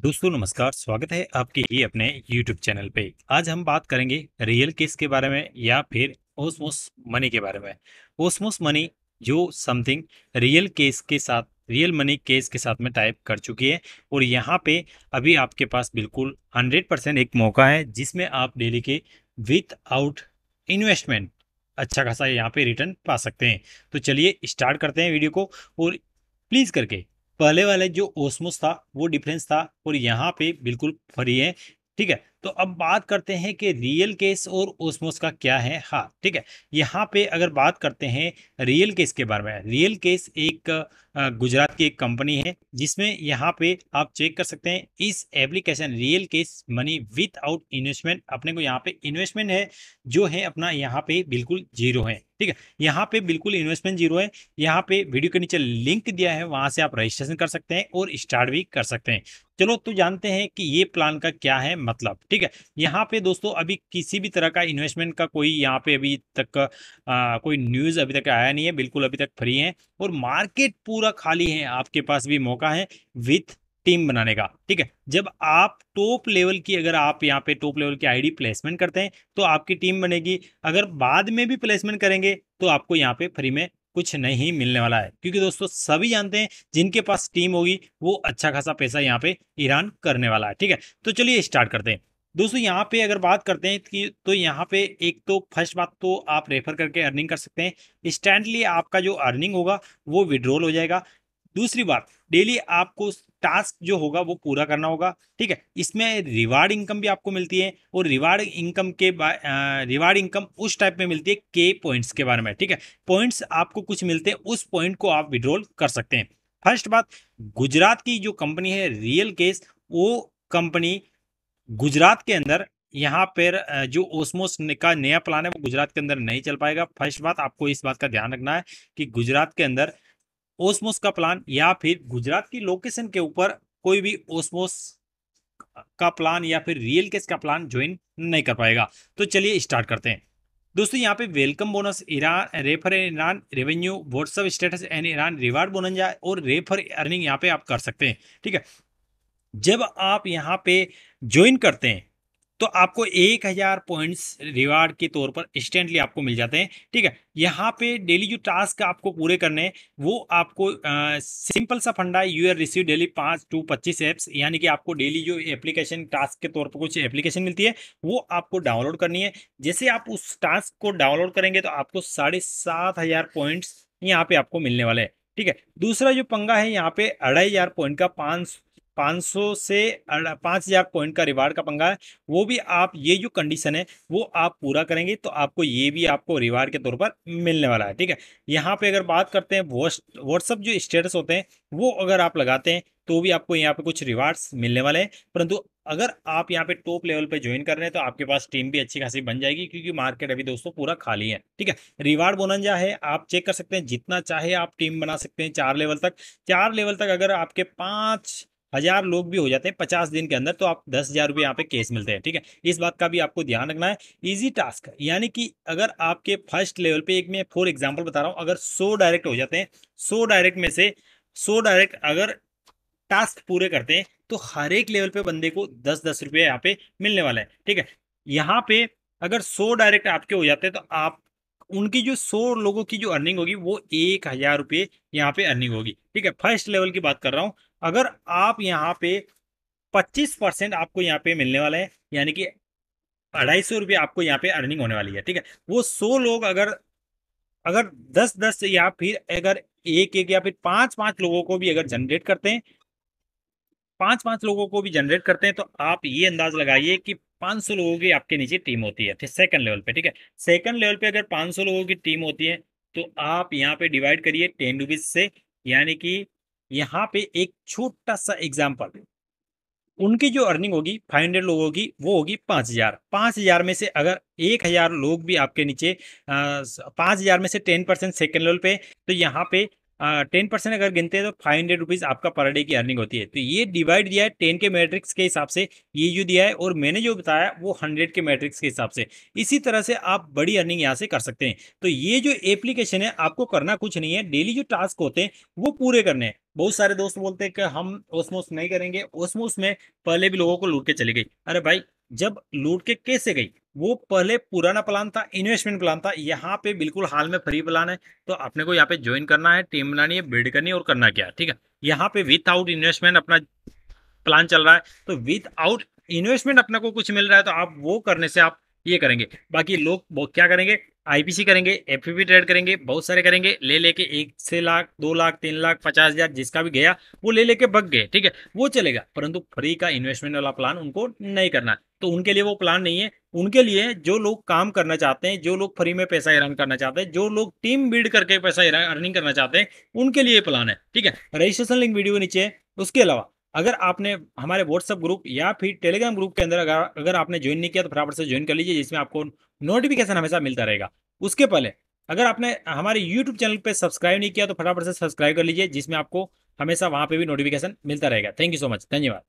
दोस्तों नमस्कार स्वागत है आपके ही अपने YouTube चैनल पे आज हम बात करेंगे रियल केस के बारे में या फिर ओसमोस मनी के बारे में ओसमोस मनी जो समथिंग रियल केस के साथ रियल मनी केस के साथ में टाइप कर चुकी है और यहाँ पे अभी आपके पास बिल्कुल 100 परसेंट एक मौका है जिसमें आप डेली के विथ आउट इन्वेस्टमेंट अच्छा खासा यहाँ पे रिटर्न पा सकते हैं तो चलिए स्टार्ट करते हैं वीडियो को और प्लीज़ करके पहले वाले जो ओसमोस था वो डिफरेंस था और यहाँ पे बिल्कुल फ्री है ठीक है तो अब बात करते हैं कि रियल केस और ओस्मोस का क्या है हाँ ठीक है यहाँ पे अगर बात करते हैं रियल केस के बारे में रियल केस एक गुजरात की एक कंपनी है जिसमें यहाँ पे आप चेक कर सकते हैं इस application real case money without investment अपने को यहाँ पे इन्वेस्टमेंट है जो है अपना यहाँ पे बिल्कुल जीरो है ठीक है यहाँ पे बिल्कुल इन्वेस्टमेंट जीरो है यहाँ पे वीडियो के नीचे लिंक दिया है वहां से आप रजिस्ट्रेशन कर सकते हैं और स्टार्ट भी कर सकते हैं चलो तो जानते हैं कि ये प्लान का क्या है मतलब ठीक है यहाँ पे दोस्तों अभी किसी भी तरह का इन्वेस्टमेंट का कोई यहाँ पे अभी तक आ, कोई न्यूज़ अभी तक आया नहीं है बिल्कुल अभी तक फ्री है और मार्केट पूरा खाली है आपके पास भी मौका है विथ टीम बनाने का ठीक है जब आप टॉप लेवल की अगर आप यहाँ पे टॉप लेवल की आईडी प्लेसमेंट करते हैं तो आपकी टीम बनेगी अगर बाद में भी प्लेसमेंट करेंगे तो आपको यहाँ पे फ्री में कुछ नहीं मिलने वाला है क्योंकि दोस्तों सभी जानते हैं जिनके पास टीम होगी वो अच्छा खासा पैसा यहाँ पे ईरान करने वाला है ठीक है तो चलिए स्टार्ट करते हैं दोस्तों यहाँ पे अगर बात करते हैं कि तो यहाँ पे एक तो फर्स्ट बात तो आप रेफर करके अर्निंग कर सकते हैं इंस्टेंटली आपका जो अर्निंग होगा वो विड्रॉल हो जाएगा दूसरी बात डेली आपको टास्क जो होगा वो पूरा करना होगा ठीक है इसमें रिवार्ड इनकम भी आपको मिलती है और रिवार्ड इनकम के रिवार्ड इनकम उस टाइप में मिलती है के पॉइंट्स के बारे में ठीक है पॉइंट्स आपको कुछ मिलते हैं उस पॉइंट को आप विड्रॉल कर सकते हैं फर्स्ट बात गुजरात की जो कंपनी है रियल केस वो कंपनी गुजरात के अंदर यहाँ पर जो ओसमोस का नया प्लान है वो गुजरात के अंदर नहीं चल पाएगा फर्स्ट बात आपको इस बात का ध्यान रखना है कि गुजरात के अंदर ओसमोस का प्लान या फिर गुजरात की लोकेशन के ऊपर कोई भी ओसमोस का प्लान या फिर रियल केस का प्लान ज्वाइन नहीं कर पाएगा तो चलिए स्टार्ट करते हैं दोस्तों यहाँ पे welcome bonus earn refer earn revenue WhatsApp status and earn reward bonanza और रेफर अर्निंग यहाँ पे आप कर सकते हैं ठीक है जब आप यहाँ पे ज्वाइन करते हैं तो आपको एक हज़ार पॉइंट्स रिवार्ड के तौर पर इंस्टेंटली आपको मिल जाते हैं ठीक है यहाँ पे डेली जो टास्क आपको पूरे करने हैं वो आपको आ, सिंपल सा फंडा यू आर रिसीव डेली पाँच टू पच्चीस एप्स यानी कि आपको डेली जो एप्लीकेशन टास्क के तौर पर कुछ एप्लीकेशन मिलती है वो आपको डाउनलोड करनी है जैसे आप उस टास्क को डाउनलोड करेंगे तो आपको साढ़े सात हज़ार पॉइंट्स यहाँ पे आपको मिलने वाले हैं ठीक है दूसरा जो पंगा है यहाँ पे अढ़ाई हजार पॉइंट का पाँच 500 से पाँच हज़ार पॉइंट का रिवार्ड का पंगा है वो भी आप ये जो कंडीशन है वो आप पूरा करेंगे तो आपको ये भी आपको रिवार्ड के तौर पर मिलने वाला है ठीक है यहाँ पे अगर बात करते हैं व्हाट्सअप जो स्टेटस होते हैं वो अगर आप लगाते हैं तो भी आपको यहाँ पे कुछ रिवार्ड्स मिलने वाले हैं परंतु अगर आप यहाँ पे टॉप लेवल पे ज्वाइन कर रहे हैं तो आपके पास टीम भी अच्छी खासी बन जाएगी क्योंकि मार्केट अभी दोस्तों पूरा खाली है ठीक है रिवार्ड बोनंजा है आप चेक कर सकते हैं जितना चाहे आप टीम बना सकते हैं चार लेवल तक चार लेवल तक अगर आपके पाँच हजार लोग भी हो जाते हैं पचास दिन के अंदर तो आप दस हजार रुपये यहाँ पे केस मिलते हैं ठीक है इस बात का भी आपको ध्यान रखना है इजी टास्क यानी कि अगर आपके फर्स्ट लेवल पे एक मैं फॉर एग्जाम्पल बता रहा हूँ अगर सो डायरेक्ट हो जाते हैं सो डायरेक्ट में से सो डायरेक्ट अगर टास्क पूरे करते हैं तो हर एक लेवल पे बंदे को दस दस रुपये यहाँ पे मिलने वाला है ठीक है यहाँ पे अगर सो डायरेक्ट आपके हो जाते हैं तो आप उनकी जो सौ लोगों की जो अर्निंग होगी वो एक हजार रुपये यहाँ पे अर्निंग होगी ठीक है फर्स्ट लेवल की बात कर रहा हूँ अगर आप यहाँ पे पच्चीस परसेंट आपको यहाँ पे मिलने वाला है यानी कि अढ़ाई सौ रुपये आपको यहाँ पे अर्निंग होने वाली है ठीक है वो सौ लोग अगर अगर दस दस या फिर अगर एक एक या फिर पाँच पाँच लोगों को भी अगर जनरेट करते हैं पांच पांच लोगों को भी जनरेट करते हैं तो आप ये अंदाज लगाइए कि 500 लोगों की आपके नीचे टीम होती है फिर सेकंड लेवल पे ठीक है सेकंड लेवल पे अगर 500 लोगों की टीम होती है तो आप यहाँ पे डिवाइड करिए टेन रुपीज से यानी कि यहाँ पे एक छोटा सा एग्जाम्पल उनकी जो अर्निंग होगी 500 लोगों की वो होगी 5000 5000 में से अगर 1000 लोग भी आपके नीचे 5000 में से 10 परसेंट सेकेंड लेवल पे तो यहाँ पे टेन परसेंट अगर गिनते हैं तो फाइव हंड्रेड रुपीज़ आपका पर डे की अर्निंग होती है तो ये डिवाइड दिया है टेन के मैट्रिक्स के हिसाब से ये जो दिया है और मैंने जो बताया वो हंड्रेड के मैट्रिक्स के हिसाब से इसी तरह से आप बड़ी अर्निंग यहाँ से कर सकते हैं तो ये जो एप्लीकेशन है आपको करना कुछ नहीं है डेली जो टास्क होते हैं वो पूरे करने हैं बहुत सारे दोस्त बोलते हैं कि हम ओसमोस नहीं करेंगे ओसमोस में पहले भी लोगों को लूट के चले गई अरे भाई जब लूट के कैसे गई वो पहले पुराना प्लान था इन्वेस्टमेंट प्लान था यहाँ पे बिल्कुल हाल में फ्री प्लान है तो अपने को यहाँ पे ज्वाइन करना है टीम बनानी है बिल्ड करनी है और करना क्या ठीक है यहाँ पे आउट इन्वेस्टमेंट अपना प्लान चल रहा है तो आउट इन्वेस्टमेंट अपने को कुछ मिल रहा है तो आप वो करने से आप ये करेंगे बाकी लोग क्या करेंगे आईपीसी करेंगे एफपीपी ट्रेड करेंगे बहुत सारे करेंगे ले लेके एक से लाख दो लाख तीन लाख पचास हजार जिसका भी गया वो ले लेके बग गए ठीक है वो चलेगा परंतु फ्री का इन्वेस्टमेंट वाला प्लान उनको नहीं करना तो उनके लिए वो प्लान नहीं है उनके लिए जो लोग काम करना चाहते हैं जो लोग फ्री में पैसा अर्न करना चाहते हैं जो लोग टीम बिल्ड करके पैसा अर्निंग करना चाहते हैं उनके लिए प्लान है ठीक है रजिस्ट्रेशन लिंक वीडियो नीचे उसके अलावा अगर आपने हमारे व्हाट्सअप ग्रुप या फिर टेलीग्राम ग्रुप के अंदर अगर अगर आपने ज्वाइन नहीं किया तो फटाफट से ज्वाइन कर लीजिए जिसमें आपको नोटिफिकेशन हमेशा मिलता रहेगा उसके पहले अगर आपने हमारे यूट्यूब चैनल पर सब्सक्राइब नहीं किया तो फटाफट से सब्सक्राइब कर लीजिए जिसमें आपको हमेशा वहाँ पर भी नोटिफिकेशन मिलता रहेगा थैंक यू सो मच धन्यवाद